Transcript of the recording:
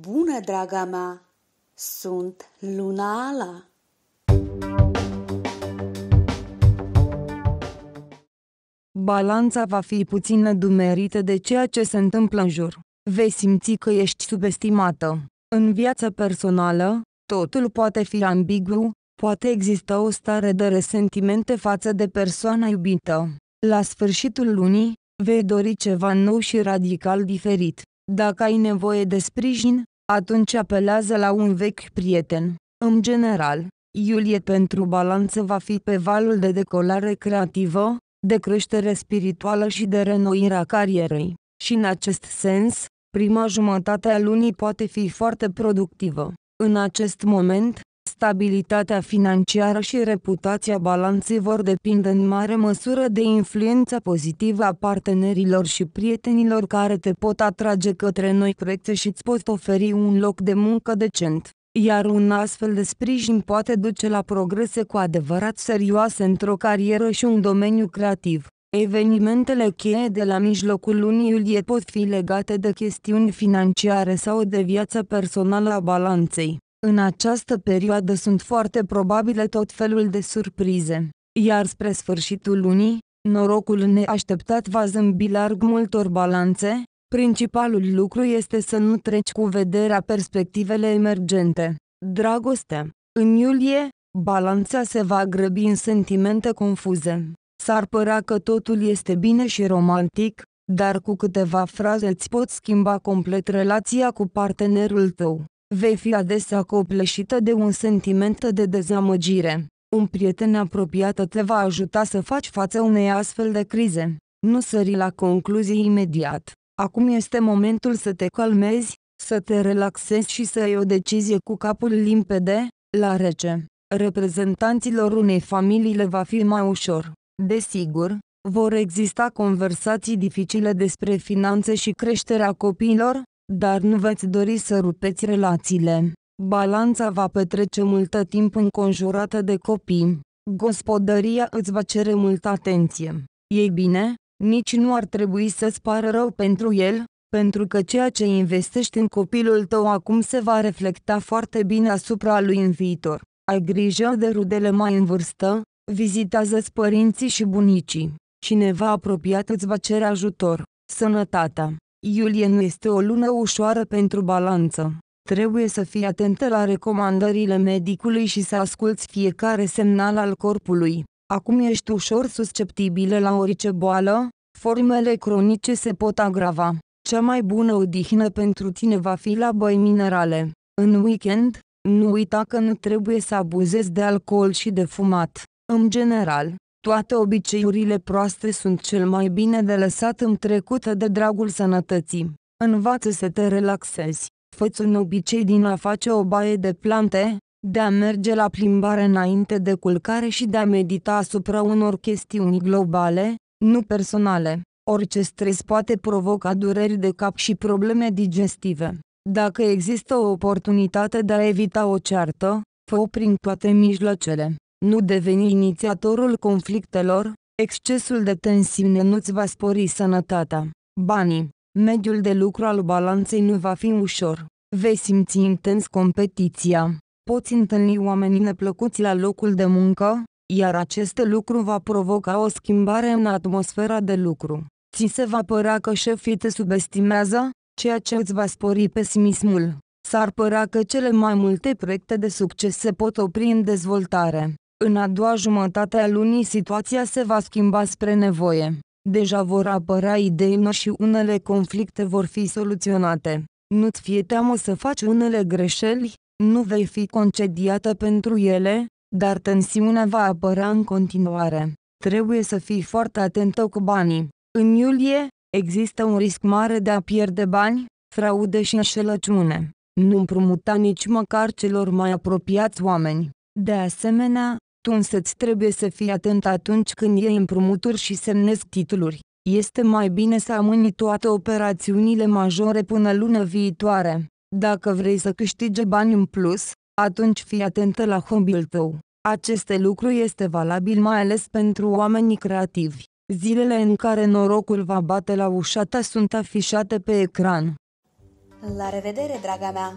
Bună, draga mea! Sunt Luna Ala! Balanța va fi puțin nedumerită de ceea ce se întâmplă în jur. Vei simți că ești subestimată. În viața personală, totul poate fi ambigu, poate exista o stare de resentimente față de persoana iubită. La sfârșitul lunii, vei dori ceva nou și radical diferit. Dacă ai nevoie de sprijin, atunci apelează la un vechi prieten. În general, iulie pentru balanță va fi pe valul de decolare creativă, de creștere spirituală și de renoire a carierei. Și în acest sens, prima jumătate a lunii poate fi foarte productivă. În acest moment, Stabilitatea financiară și reputația balanței vor depinde în mare măsură de influența pozitivă a partenerilor și prietenilor care te pot atrage către noi proiecte și îți pot oferi un loc de muncă decent iar un astfel de sprijin poate duce la progrese cu adevărat serioase într-o carieră și un domeniu creativ. Evenimentele cheie de la mijlocul lunii iulie pot fi legate de chestiuni financiare sau de viața personală a balanței. În această perioadă sunt foarte probabile tot felul de surprize, iar spre sfârșitul lunii, norocul neașteptat va zâmbi larg multor balanțe, principalul lucru este să nu treci cu vederea perspectivele emergente. Dragoste. În iulie, balanța se va grăbi în sentimente confuze. S-ar părea că totul este bine și romantic, dar cu câteva fraze îți poți schimba complet relația cu partenerul tău vei fi adesea copleșită de un sentiment de dezamăgire. Un prieten apropiat te va ajuta să faci față unei astfel de crize. Nu sări la concluzii imediat. Acum este momentul să te calmezi, să te relaxezi și să iei o decizie cu capul limpede, la rece. Reprezentanților unei familii le va fi mai ușor. Desigur, vor exista conversații dificile despre finanțe și creșterea copiilor, dar nu veți dori să rupeți relațiile. Balanța va petrece multă timp înconjurată de copii. Gospodăria îți va cere multă atenție. Ei bine, nici nu ar trebui să-ți pară rău pentru el, pentru că ceea ce investești în copilul tău acum se va reflecta foarte bine asupra lui în viitor. Ai grijă de rudele mai în vârstă, vizitează-ți părinții și bunicii. Cineva apropiat îți va cere ajutor. Sănătatea Iulie nu este o lună ușoară pentru balanță. Trebuie să fii atentă la recomandările medicului și să asculți fiecare semnal al corpului. Acum ești ușor susceptibilă la orice boală, formele cronice se pot agrava. Cea mai bună odihnă pentru tine va fi la băi minerale. În weekend, nu uita că nu trebuie să abuzezi de alcool și de fumat. În general, toate obiceiurile proaste sunt cel mai bine de lăsat în trecută de dragul sănătății. Învață să te relaxezi. Făți un obicei din a face o baie de plante, de a merge la plimbare înainte de culcare și de a medita asupra unor chestiuni globale, nu personale. Orice stres poate provoca dureri de cap și probleme digestive. Dacă există o oportunitate de a evita o ceartă, fă-o prin toate mijloacele. Nu deveni inițiatorul conflictelor, excesul de tensiune nu-ți va spori sănătatea. Banii, mediul de lucru al balanței nu va fi ușor. Vei simți intens competiția. Poți întâlni oameni neplăcuți la locul de muncă, iar acest lucru va provoca o schimbare în atmosfera de lucru. Ți se va părea că șefii te subestimează, ceea ce îți va spori pesimismul. S-ar părea că cele mai multe proiecte de succes se pot opri în dezvoltare. În a doua jumătate a lunii situația se va schimba spre nevoie. Deja vor apărea idei noi și unele conflicte vor fi soluționate. Nu-ți fie teamă să faci unele greșeli, nu vei fi concediată pentru ele, dar tensiunea va apărea în continuare. Trebuie să fii foarte atentă cu banii. În iulie, există un risc mare de a pierde bani, fraude și înșelăciune. Nu împrumuta nici măcar celor mai apropiați oameni. De asemenea, tu însă-ți trebuie să fii atent atunci când iei împrumuturi și semnezi titluri. Este mai bine să amâni toate operațiunile majore până lună viitoare. Dacă vrei să câștigi bani în plus, atunci fii atentă la hobby-ul tău. Aceste lucru este valabil mai ales pentru oamenii creativi. Zilele în care norocul va bate la ușa ta sunt afișate pe ecran. La revedere, draga mea!